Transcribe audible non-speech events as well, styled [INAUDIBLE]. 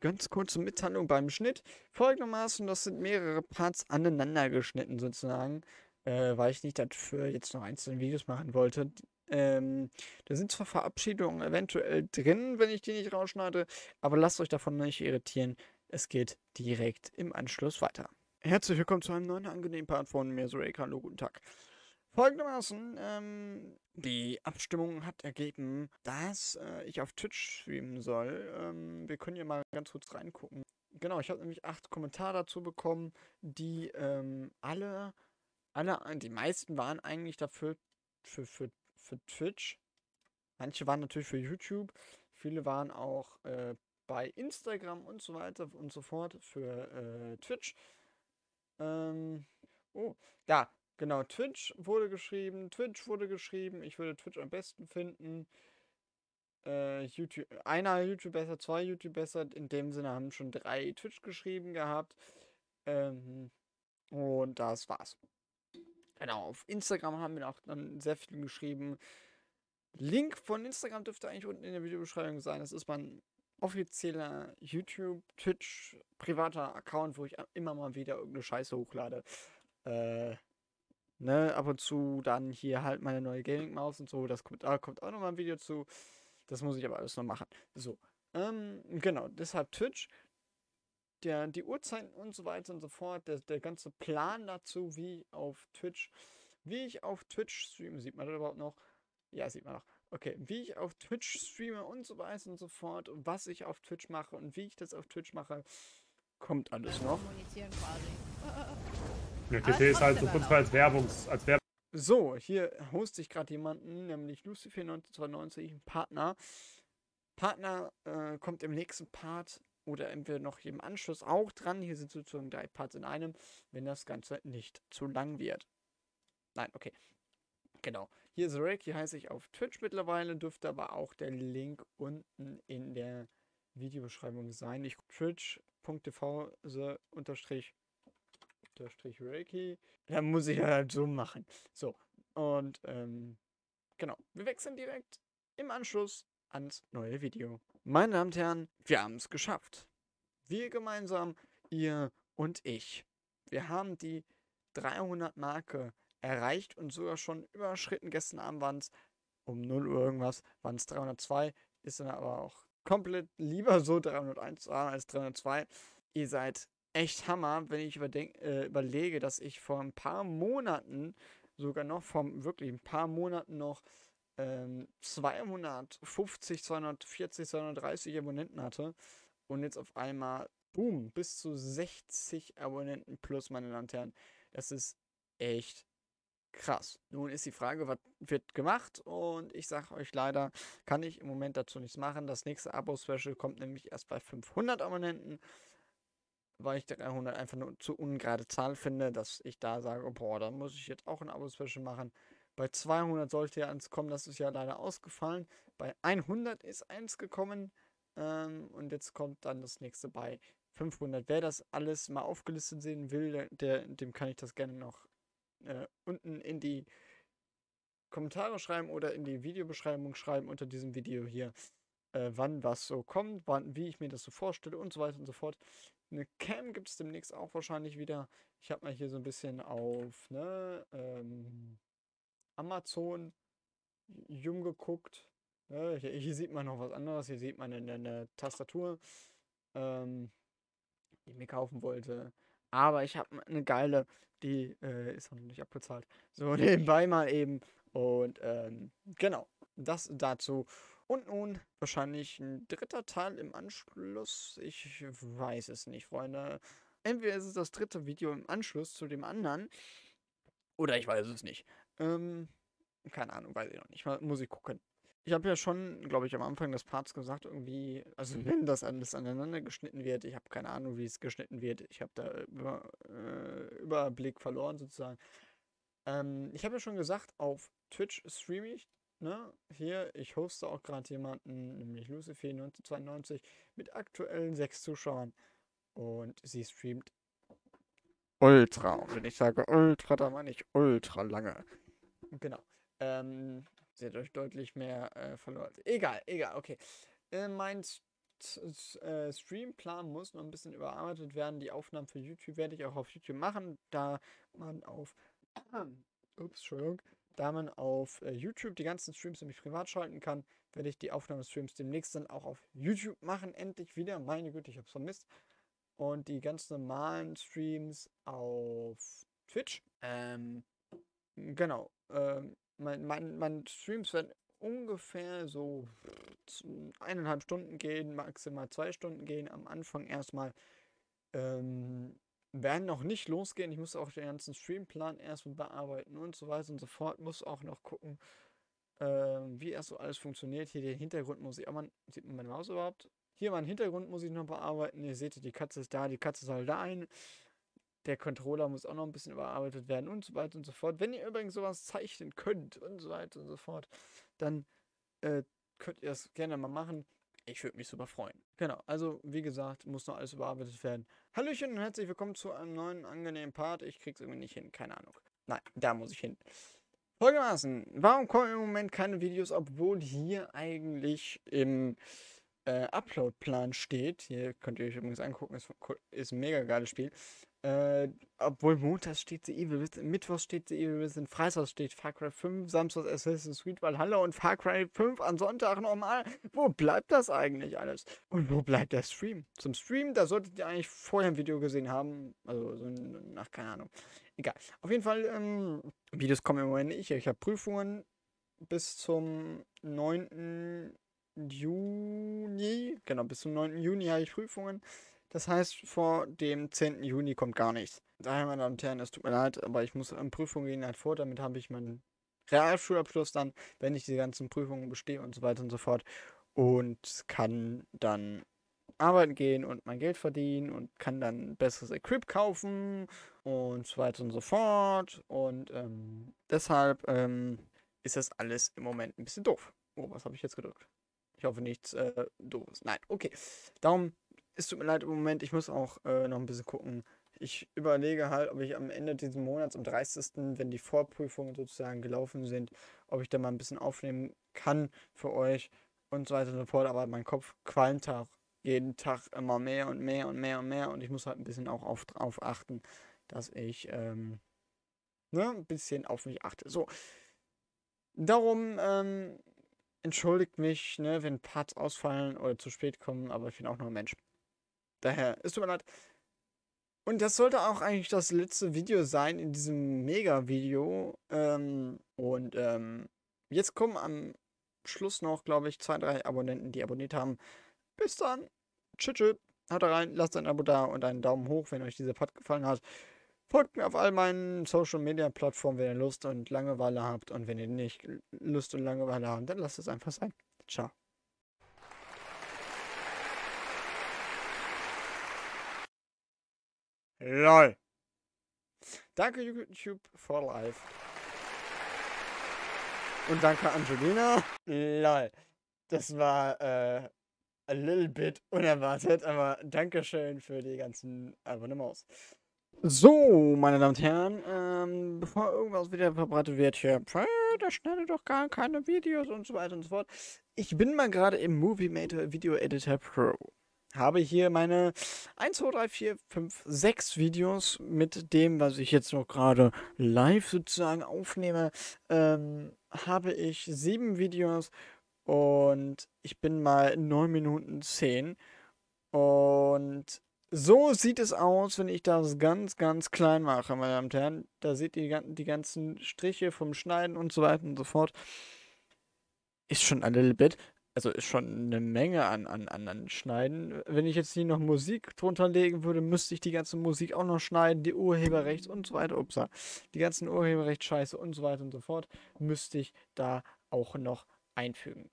ganz kurze Mitteilung beim Schnitt. Folgendermaßen, das sind mehrere Parts aneinander geschnitten sozusagen, äh, weil ich nicht dafür jetzt noch einzelne Videos machen wollte. Ähm, da sind zwar Verabschiedungen eventuell drin, wenn ich die nicht rausschneide, aber lasst euch davon nicht irritieren. Es geht direkt im Anschluss weiter. Herzlich willkommen zu einem neuen angenehmen Part von mir, Hallo, guten Tag. Folgendermaßen, ähm, die Abstimmung hat ergeben, dass äh, ich auf Twitch streamen soll. Ähm, wir können hier mal ganz kurz reingucken. Genau, ich habe nämlich acht Kommentare dazu bekommen, die ähm, alle, alle, die meisten waren eigentlich dafür für, für, für Twitch. Manche waren natürlich für YouTube, viele waren auch äh, bei Instagram und so weiter und so fort für äh, Twitch. Ähm, oh, da, Genau, Twitch wurde geschrieben, Twitch wurde geschrieben, ich würde Twitch am besten finden. Äh, YouTube, einer YouTube besser, zwei YouTube besser, in dem Sinne haben schon drei Twitch geschrieben gehabt. Ähm, und das war's. Genau, auf Instagram haben wir auch dann sehr viel geschrieben. Link von Instagram dürfte eigentlich unten in der Videobeschreibung sein. Das ist mein offizieller YouTube, Twitch, privater Account, wo ich immer mal wieder irgendeine Scheiße hochlade. Äh, Ne, ab und zu dann hier halt meine neue Gaming-Maus und so. Das kommt, da kommt auch nochmal ein Video zu. Das muss ich aber alles noch machen. So. Ähm, genau, deshalb Twitch. Der, die Uhrzeiten und so weiter und so fort. Der, der ganze Plan dazu, wie auf Twitch. Wie ich auf Twitch streame. Sieht man das überhaupt noch? Ja, sieht man noch. Okay, wie ich auf Twitch streame und so weiter und so fort. Und was ich auf Twitch mache und wie ich das auf Twitch mache. Kommt alles noch. Kommunizieren quasi. [LAUGHS] Eine TT ist halt so kurz als Werbungs... Als Werb so, hier hoste ich gerade jemanden, nämlich Lucifer 1992, ein Partner. Partner äh, kommt im nächsten Part oder entweder noch im Anschluss auch dran. Hier sind sozusagen drei Parts in einem, wenn das Ganze nicht zu lang wird. Nein, okay. Genau. Hier ist Rick, hier heiße ich auf Twitch mittlerweile, dürfte aber auch der Link unten in der Videobeschreibung sein. Ich gucke twitch.tv unterstrich Reiki, dann muss ich halt so machen. So, und ähm, genau, wir wechseln direkt im Anschluss ans neue Video. Meine Damen und Herren, wir haben es geschafft. Wir gemeinsam, ihr und ich. Wir haben die 300 Marke erreicht und sogar schon überschritten. Gestern Abend waren es um 0 Uhr irgendwas, waren es 302. Ist dann aber auch komplett lieber so 301 ah, als 302. Ihr seid echt Hammer, wenn ich überdenk, äh, überlege, dass ich vor ein paar Monaten, sogar noch vor wirklich ein paar Monaten noch ähm, 250, 240, 230 Abonnenten hatte und jetzt auf einmal, boom, bis zu 60 Abonnenten plus, meine Lanternen. Das ist echt krass. Nun ist die Frage, was wird gemacht? Und ich sage euch leider, kann ich im Moment dazu nichts machen. Das nächste Abo-Special kommt nämlich erst bei 500 Abonnenten weil ich 300 einfach nur zu ungerade Zahl finde, dass ich da sage, oh, boah, da muss ich jetzt auch ein abo machen. Bei 200 sollte ja eins kommen, das ist ja leider ausgefallen. Bei 100 ist eins gekommen ähm, und jetzt kommt dann das nächste bei 500. Wer das alles mal aufgelistet sehen will, der, der dem kann ich das gerne noch äh, unten in die Kommentare schreiben oder in die Videobeschreibung schreiben unter diesem Video hier, äh, wann was so kommt, wann, wie ich mir das so vorstelle und so weiter und so fort. Eine Cam gibt es demnächst auch wahrscheinlich wieder. Ich habe mal hier so ein bisschen auf ne, ähm, Amazon jung geguckt. Ja, ne? hier, hier, sieht man noch was anderes. Hier sieht man eine, eine Tastatur, ähm, die ich mir kaufen wollte. Aber ich habe eine geile, die äh, ist noch nicht abgezahlt. So [LAUGHS] nebenbei mal eben. Und ähm, genau, das dazu. Und nun wahrscheinlich ein dritter Teil im Anschluss. Ich weiß es nicht, Freunde. Entweder ist es das dritte Video im Anschluss zu dem anderen. Oder ich weiß es nicht. Ähm, keine Ahnung, weiß ich noch nicht. Mal, muss ich gucken. Ich habe ja schon, glaube ich, am Anfang des Parts gesagt, irgendwie, also mhm. wenn das alles aneinander geschnitten wird, ich habe keine Ahnung, wie es geschnitten wird. Ich habe da über, äh, Überblick verloren sozusagen. Ähm, ich habe ja schon gesagt, auf Twitch streame ich ne, hier, ich hoste auch gerade jemanden, nämlich Lucifer 1992, mit aktuellen sechs Zuschauern. Und sie streamt ultra. Und wenn ich sage ultra, dann meine ich ultra lange. Genau. Ähm, sie hat euch deutlich mehr äh, verloren. Egal, egal, okay. Äh, mein äh, Streamplan muss noch ein bisschen überarbeitet werden. Die Aufnahmen für YouTube werde ich auch auf YouTube machen, da man auf. [CLEARS THROAT] ups, Entschuldigung da man auf äh, YouTube die ganzen Streams nämlich privat schalten kann, werde ich die Aufnahmestreams demnächst dann auch auf YouTube machen. Endlich wieder. Meine Güte, ich hab's vermisst. Und die ganz normalen Streams auf Twitch. Ähm, genau. Ähm, mein, mein, mein Streams werden ungefähr so eineinhalb Stunden gehen, maximal zwei Stunden gehen. Am Anfang erstmal ähm, werden noch nicht losgehen. Ich muss auch den ganzen Streamplan erstmal bearbeiten und so weiter und so fort. Muss auch noch gucken, äh, wie erst so alles funktioniert. Hier den Hintergrund muss ich. auch mal. sieht man meine Maus überhaupt? Hier meinen Hintergrund muss ich noch bearbeiten. Ihr seht, die Katze ist da, die Katze soll da ein. Der Controller muss auch noch ein bisschen überarbeitet werden und so weiter und so fort. Wenn ihr übrigens sowas zeichnen könnt und so weiter und so fort, dann äh, könnt ihr das gerne mal machen. Ich würde mich super freuen. Genau, also wie gesagt, muss noch alles überarbeitet werden. Hallöchen und herzlich willkommen zu einem neuen angenehmen Part. Ich krieg's irgendwie nicht hin, keine Ahnung. Nein, da muss ich hin. Folgendermaßen, warum kommen im Moment keine Videos, obwohl hier eigentlich im äh, Upload-Plan steht. Hier könnt ihr euch übrigens angucken, ist, ist ein mega geiles Spiel. Äh, obwohl montags steht sie Evil Within, mittwochs steht sie Evil Within, freitags steht Far Cry 5, samstags Assassin's Creed Valhalla und Far Cry 5 an Sonntag nochmal. Wo bleibt das eigentlich alles? Und wo bleibt der Stream? Zum Stream, da solltet ihr eigentlich vorher ein Video gesehen haben. Also, so nach keine Ahnung. Egal. Auf jeden Fall, ähm, Videos kommen im Moment nicht. Ich habe Prüfungen bis zum 9. Juni. Genau, bis zum 9. Juni habe ich Prüfungen. Das heißt, vor dem 10. Juni kommt gar nichts. Daher, meine Damen und Herren, es tut mir leid, aber ich muss an Prüfungen gehen halt vor. Damit habe ich meinen Realschulabschluss dann, wenn ich die ganzen Prüfungen bestehe und so weiter und so fort. Und kann dann arbeiten gehen und mein Geld verdienen und kann dann besseres Equip kaufen und so weiter und so fort. Und ähm, deshalb ähm, ist das alles im Moment ein bisschen doof. Oh, was habe ich jetzt gedrückt? Ich hoffe nichts äh, Doofes. Nein, okay. Daumen es tut mir leid im Moment, ich muss auch äh, noch ein bisschen gucken. Ich überlege halt, ob ich am Ende dieses Monats, am 30., wenn die Vorprüfungen sozusagen gelaufen sind, ob ich da mal ein bisschen aufnehmen kann für euch und so weiter und so fort. Aber mein Kopf qualmt auch jeden Tag immer mehr und mehr und mehr und mehr. Und ich muss halt ein bisschen auch auf, drauf achten, dass ich ähm, ne, ein bisschen auf mich achte. So. Darum ähm, entschuldigt mich, ne, wenn Parts ausfallen oder zu spät kommen, aber ich bin auch nur ein Mensch. Daher, es tut mir leid. Und das sollte auch eigentlich das letzte Video sein in diesem Mega-Video. Ähm, und ähm, jetzt kommen am Schluss noch, glaube ich, zwei, drei Abonnenten, die abonniert haben. Bis dann. Tschüss, tschüss. Haut rein, lasst ein Abo da und einen Daumen hoch, wenn euch dieser Part gefallen hat. Folgt mir auf all meinen Social Media Plattformen, wenn ihr Lust und Langeweile habt. Und wenn ihr nicht Lust und Langeweile habt, dann lasst es einfach sein. Ciao. LOL. Danke YouTube for life. Und danke Angelina. LOL. Das war äh, a little bit unerwartet, aber Dankeschön für die ganzen Abonnements. So, meine Damen und Herren, ähm, bevor irgendwas wieder verbreitet wird hier, da schneide doch gar keine Videos und so weiter und so fort. Ich bin mal gerade im Movie Maker Video Editor Pro habe hier meine 1, 2, 3, 4, 5, 6 Videos mit dem, was ich jetzt noch gerade live sozusagen aufnehme, ähm, habe ich 7 Videos und ich bin mal 9 Minuten 10 und so sieht es aus, wenn ich das ganz, ganz klein mache, meine Damen und Herren. Da seht ihr die ganzen Striche vom Schneiden und so weiter und so fort. Ist schon a little bit also ist schon eine Menge an, an, an, Schneiden. Wenn ich jetzt hier noch Musik drunter legen würde, müsste ich die ganze Musik auch noch schneiden, die Urheberrechts und so weiter, upsa, die ganzen Urheberrechtsscheiße und so weiter und so fort, müsste ich da auch noch einfügen.